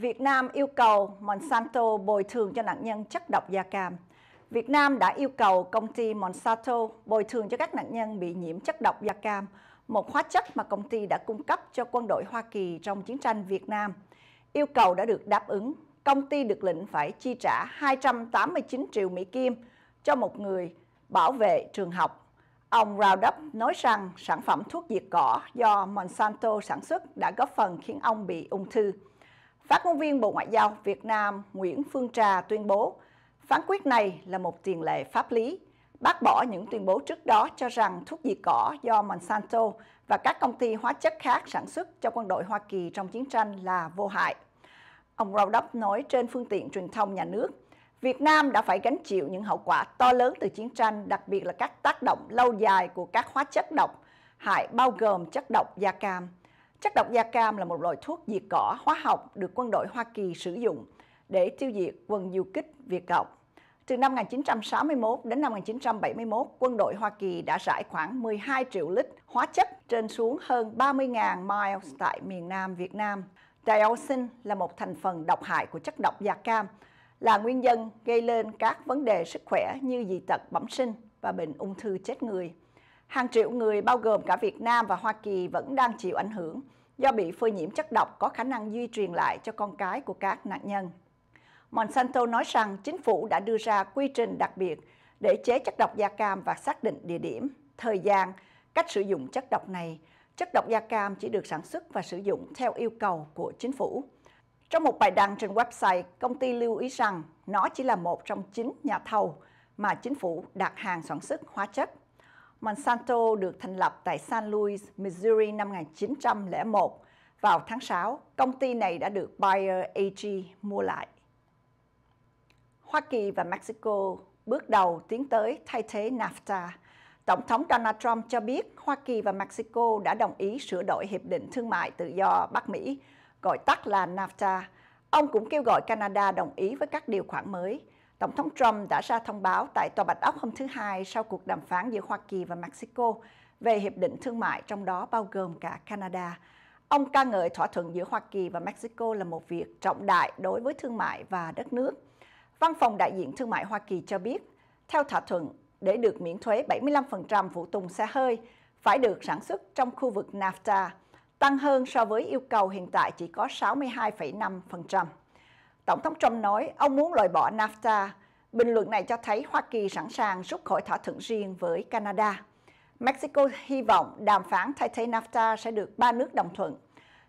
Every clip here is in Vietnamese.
Việt Nam yêu cầu Monsanto bồi thường cho nạn nhân chất độc da cam. Việt Nam đã yêu cầu công ty Monsanto bồi thường cho các nạn nhân bị nhiễm chất độc da cam, một hóa chất mà công ty đã cung cấp cho quân đội Hoa Kỳ trong chiến tranh Việt Nam. Yêu cầu đã được đáp ứng. Công ty được lệnh phải chi trả 289 triệu Mỹ Kim cho một người bảo vệ trường học. Ông Roundup nói rằng sản phẩm thuốc diệt cỏ do Monsanto sản xuất đã góp phần khiến ông bị ung thư. Phát ngôn viên Bộ Ngoại giao Việt Nam Nguyễn Phương Trà tuyên bố, phán quyết này là một tiền lệ pháp lý, bác bỏ những tuyên bố trước đó cho rằng thuốc diệt cỏ do Monsanto và các công ty hóa chất khác sản xuất cho quân đội Hoa Kỳ trong chiến tranh là vô hại. Ông Roundup nói trên phương tiện truyền thông nhà nước, Việt Nam đã phải gánh chịu những hậu quả to lớn từ chiến tranh, đặc biệt là các tác động lâu dài của các hóa chất độc, hại bao gồm chất độc da cam, Chất độc da cam là một loại thuốc diệt cỏ hóa học được quân đội Hoa Kỳ sử dụng để tiêu diệt quân du kích Việt Cộng. Từ năm 1961 đến năm 1971, quân đội Hoa Kỳ đã rải khoảng 12 triệu lít hóa chất trên xuống hơn 30.000 miles tại miền Nam Việt Nam. Dioxin là một thành phần độc hại của chất độc da cam, là nguyên nhân gây lên các vấn đề sức khỏe như dị tật bẩm sinh và bệnh ung thư chết người. Hàng triệu người bao gồm cả Việt Nam và Hoa Kỳ vẫn đang chịu ảnh hưởng do bị phơi nhiễm chất độc có khả năng duy truyền lại cho con cái của các nạn nhân. Monsanto nói rằng chính phủ đã đưa ra quy trình đặc biệt để chế chất độc da cam và xác định địa điểm, thời gian, cách sử dụng chất độc này. Chất độc da cam chỉ được sản xuất và sử dụng theo yêu cầu của chính phủ. Trong một bài đăng trên website, công ty lưu ý rằng nó chỉ là một trong chín nhà thầu mà chính phủ đặt hàng sản xuất hóa chất Monsanto được thành lập tại San Luis, Missouri năm 1901. Vào tháng 6, công ty này đã được Bayer AG mua lại. Hoa Kỳ và Mexico bước đầu tiến tới thay thế NAFTA. Tổng thống Donald Trump cho biết Hoa Kỳ và Mexico đã đồng ý sửa đổi Hiệp định Thương mại Tự do Bắc Mỹ, gọi tắt là NAFTA. Ông cũng kêu gọi Canada đồng ý với các điều khoản mới – Tổng thống Trump đã ra thông báo tại Tòa Bạch Ốc hôm thứ Hai sau cuộc đàm phán giữa Hoa Kỳ và Mexico về hiệp định thương mại trong đó bao gồm cả Canada. Ông ca ngợi thỏa thuận giữa Hoa Kỳ và Mexico là một việc trọng đại đối với thương mại và đất nước. Văn phòng đại diện thương mại Hoa Kỳ cho biết, theo thỏa thuận, để được miễn thuế 75% phụ tùng xe hơi phải được sản xuất trong khu vực NAFTA, tăng hơn so với yêu cầu hiện tại chỉ có 62,5%. Tổng thống Trump nói ông muốn loại bỏ NAFTA. Bình luận này cho thấy Hoa Kỳ sẵn sàng rút khỏi thỏa thuận riêng với Canada. Mexico hy vọng đàm phán thay thế NAFTA sẽ được ba nước đồng thuận.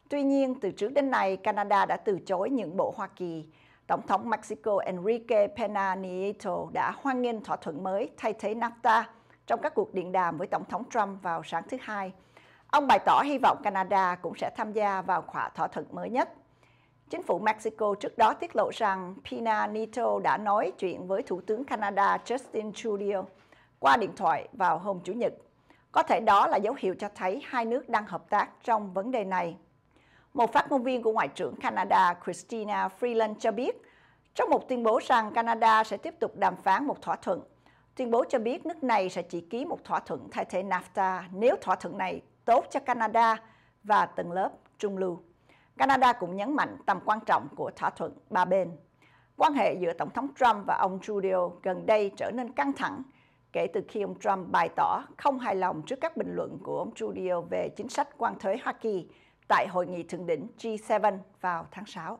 Tuy nhiên, từ trước đến nay, Canada đã từ chối những bộ Hoa Kỳ. Tổng thống Mexico Enrique Pena Nieto đã hoan nghênh thỏa thuận mới thay thế NAFTA trong các cuộc điện đàm với Tổng thống Trump vào sáng thứ Hai. Ông bày tỏ hy vọng Canada cũng sẽ tham gia vào khóa thỏa thuận mới nhất. Chính phủ Mexico trước đó tiết lộ rằng Pina Nieto đã nói chuyện với Thủ tướng Canada Justin Trudeau qua điện thoại vào hôm Chủ nhật. Có thể đó là dấu hiệu cho thấy hai nước đang hợp tác trong vấn đề này. Một phát ngôn viên của Ngoại trưởng Canada Christina Freeland cho biết, trong một tuyên bố rằng Canada sẽ tiếp tục đàm phán một thỏa thuận. Tuyên bố cho biết nước này sẽ chỉ ký một thỏa thuận thay thế NAFTA nếu thỏa thuận này tốt cho Canada và tầng lớp trung lưu. Canada cũng nhấn mạnh tầm quan trọng của thỏa thuận ba bên. Quan hệ giữa Tổng thống Trump và ông Trudeau gần đây trở nên căng thẳng kể từ khi ông Trump bày tỏ không hài lòng trước các bình luận của ông Trudeau về chính sách quan thuế Hoa Kỳ tại hội nghị thượng đỉnh G7 vào tháng 6.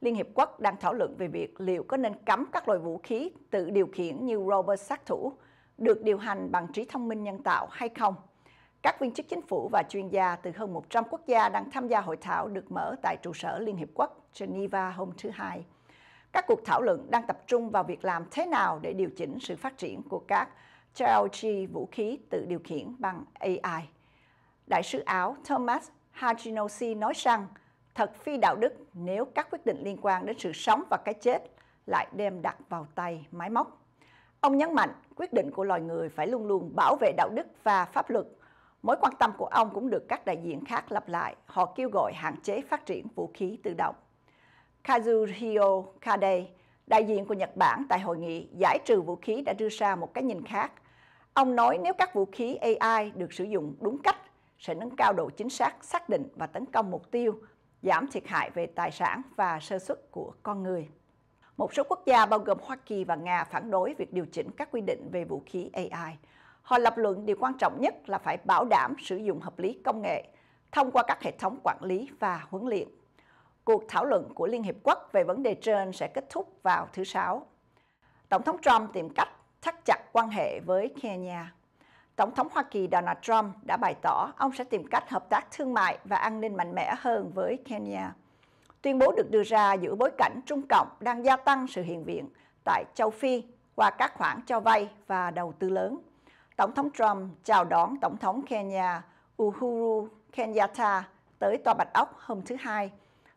Liên Hiệp Quốc đang thảo luận về việc liệu có nên cấm các loại vũ khí tự điều khiển như robot sát thủ được điều hành bằng trí thông minh nhân tạo hay không – các viên chức chính phủ và chuyên gia từ hơn 100 quốc gia đang tham gia hội thảo được mở tại trụ sở Liên Hiệp Quốc Geneva hôm thứ Hai. Các cuộc thảo luận đang tập trung vào việc làm thế nào để điều chỉnh sự phát triển của các JLG vũ khí tự điều khiển bằng AI. Đại sứ Áo Thomas Haginosi nói rằng thật phi đạo đức nếu các quyết định liên quan đến sự sống và cái chết lại đem đặt vào tay máy móc. Ông nhấn mạnh quyết định của loài người phải luôn luôn bảo vệ đạo đức và pháp luật Mối quan tâm của ông cũng được các đại diện khác lặp lại. Họ kêu gọi hạn chế phát triển vũ khí tự động. Kazuhiro Kade, đại diện của Nhật Bản tại hội nghị giải trừ vũ khí đã đưa ra một cái nhìn khác. Ông nói nếu các vũ khí AI được sử dụng đúng cách sẽ nâng cao độ chính xác, xác định và tấn công mục tiêu, giảm thiệt hại về tài sản và sơ suất của con người. Một số quốc gia bao gồm Hoa Kỳ và Nga phản đối việc điều chỉnh các quy định về vũ khí AI. Họ lập luận điều quan trọng nhất là phải bảo đảm sử dụng hợp lý công nghệ thông qua các hệ thống quản lý và huấn luyện. Cuộc thảo luận của Liên Hiệp Quốc về vấn đề trên sẽ kết thúc vào thứ Sáu. Tổng thống Trump tìm cách thắt chặt quan hệ với Kenya. Tổng thống Hoa Kỳ Donald Trump đã bày tỏ ông sẽ tìm cách hợp tác thương mại và an ninh mạnh mẽ hơn với Kenya. Tuyên bố được đưa ra giữa bối cảnh Trung Cộng đang gia tăng sự hiện diện tại châu Phi qua các khoản cho vay và đầu tư lớn. Tổng thống Trump chào đón Tổng thống Kenya Uhuru Kenyatta tới Tòa Bạch Ốc hôm thứ Hai,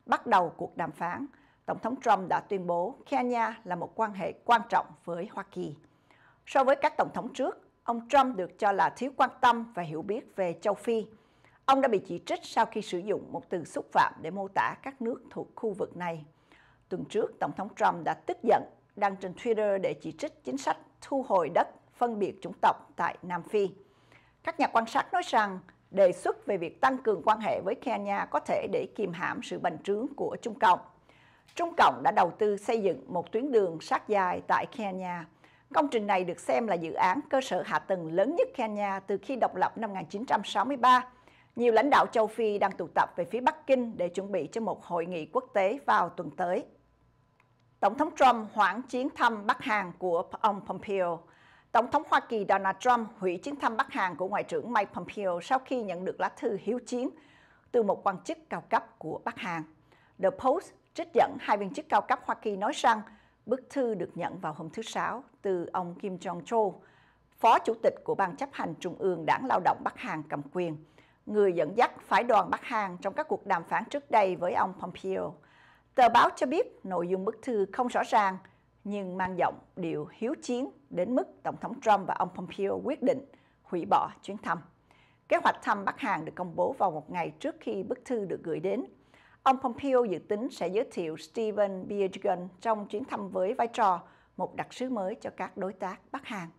bắt đầu cuộc đàm phán. Tổng thống Trump đã tuyên bố Kenya là một quan hệ quan trọng với Hoa Kỳ. So với các tổng thống trước, ông Trump được cho là thiếu quan tâm và hiểu biết về châu Phi. Ông đã bị chỉ trích sau khi sử dụng một từ xúc phạm để mô tả các nước thuộc khu vực này. Tuần trước, Tổng thống Trump đã tức giận đăng trên Twitter để chỉ trích chính sách thu hồi đất phân biệt chủng tộc tại Nam Phi. Các nhà quan sát nói rằng đề xuất về việc tăng cường quan hệ với Kenya có thể để kiềm hãm sự bành trướng của Trung Cộng. Trung Cộng đã đầu tư xây dựng một tuyến đường sát dài tại Kenya. Công trình này được xem là dự án cơ sở hạ tầng lớn nhất Kenya từ khi độc lập năm 1963. Nhiều lãnh đạo châu Phi đang tụ tập về phía Bắc Kinh để chuẩn bị cho một hội nghị quốc tế vào tuần tới. Tổng thống Trump hoãn chuyến thăm Bắc Hàn của ông Pompeo – Tổng thống Hoa Kỳ Donald Trump hủy chuyến thăm Bắc Hàn của Ngoại trưởng Mike Pompeo sau khi nhận được lá thư hiếu chiến từ một quan chức cao cấp của Bắc Hàn. The Post trích dẫn hai viên chức cao cấp Hoa Kỳ nói rằng bức thư được nhận vào hôm thứ Sáu từ ông Kim Jong-chol, Phó Chủ tịch của Ban chấp hành Trung ương Đảng Lao động Bắc Hàn cầm quyền, người dẫn dắt phái đoàn Bắc Hàn trong các cuộc đàm phán trước đây với ông Pompeo. Tờ báo cho biết nội dung bức thư không rõ ràng, nhưng mang giọng điệu hiếu chiến đến mức Tổng thống Trump và ông Pompeo quyết định hủy bỏ chuyến thăm. Kế hoạch thăm Bắc Hàn được công bố vào một ngày trước khi bức thư được gửi đến. Ông Pompeo dự tính sẽ giới thiệu Stephen Biegun trong chuyến thăm với vai trò một đặc sứ mới cho các đối tác Bắc Hàn.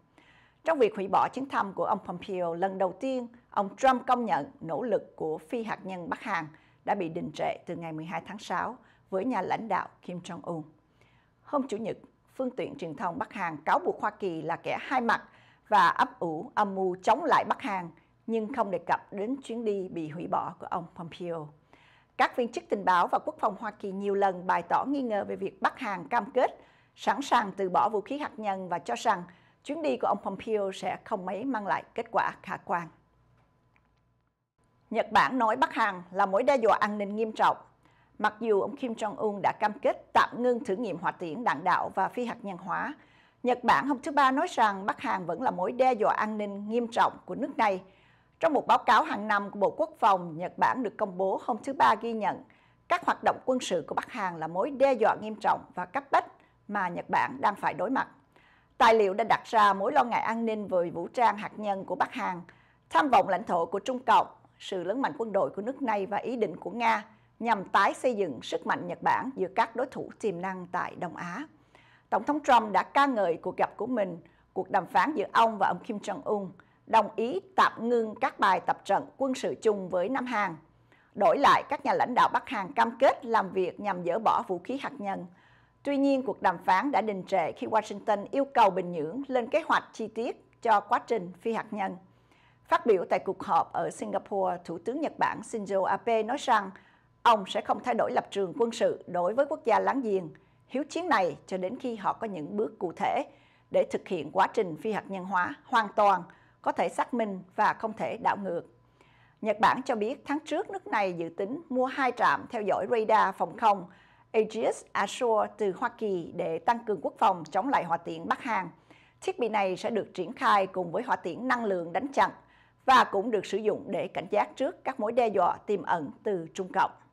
Trong việc hủy bỏ chuyến thăm của ông Pompeo, lần đầu tiên ông Trump công nhận nỗ lực của phi hạt nhân Bắc Hàn đã bị đình trệ từ ngày 12 tháng 6 với nhà lãnh đạo Kim Jong-un. Hôm Chủ nhật, phương tiện truyền thông Bắc Hàn cáo buộc Hoa Kỳ là kẻ hai mặt và ấp ủ âm mưu chống lại Bắc Hàn, nhưng không đề cập đến chuyến đi bị hủy bỏ của ông Pompeo. Các viên chức tình báo và quốc phòng Hoa Kỳ nhiều lần bày tỏ nghi ngờ về việc Bắc Hàn cam kết sẵn sàng từ bỏ vũ khí hạt nhân và cho rằng chuyến đi của ông Pompeo sẽ không mấy mang lại kết quả khả quan. Nhật Bản nói Bắc Hàn là mối đe dọa an ninh nghiêm trọng Mặc dù ông Kim Jong-un đã cam kết tạm ngưng thử nghiệm hỏa tiễn đạn đạo và phi hạt nhân hóa, Nhật Bản hôm thứ Ba nói rằng Bắc Hàn vẫn là mối đe dọa an ninh nghiêm trọng của nước này. Trong một báo cáo hàng năm của Bộ Quốc phòng, Nhật Bản được công bố hôm thứ Ba ghi nhận các hoạt động quân sự của Bắc Hàn là mối đe dọa nghiêm trọng và cấp bách mà Nhật Bản đang phải đối mặt. Tài liệu đã đặt ra mối lo ngại an ninh về vũ trang hạt nhân của Bắc Hàn, tham vọng lãnh thổ của Trung Cộng, sự lớn mạnh quân đội của nước này và ý định của Nga – nhằm tái xây dựng sức mạnh Nhật Bản giữa các đối thủ tiềm năng tại Đông Á. Tổng thống Trump đã ca ngợi cuộc gặp của mình, cuộc đàm phán giữa ông và ông Kim Jong-un, đồng ý tạm ngưng các bài tập trận quân sự chung với Nam Hàn. Đổi lại, các nhà lãnh đạo Bắc Hàn cam kết làm việc nhằm dỡ bỏ vũ khí hạt nhân. Tuy nhiên, cuộc đàm phán đã đình trệ khi Washington yêu cầu Bình Nhưỡng lên kế hoạch chi tiết cho quá trình phi hạt nhân. Phát biểu tại cuộc họp ở Singapore, Thủ tướng Nhật Bản Shinzo Abe nói rằng ông sẽ không thay đổi lập trường quân sự đối với quốc gia láng giềng, hiếu chiến này cho đến khi họ có những bước cụ thể để thực hiện quá trình phi hạt nhân hóa hoàn toàn có thể xác minh và không thể đảo ngược. Nhật Bản cho biết tháng trước nước này dự tính mua hai trạm theo dõi radar phòng không Aegis Ashore từ Hoa Kỳ để tăng cường quốc phòng chống lại hỏa tiễn Bắc Hàn. Thiết bị này sẽ được triển khai cùng với hỏa tiễn năng lượng đánh chặn và cũng được sử dụng để cảnh giác trước các mối đe dọa tiềm ẩn từ Trung Cộng.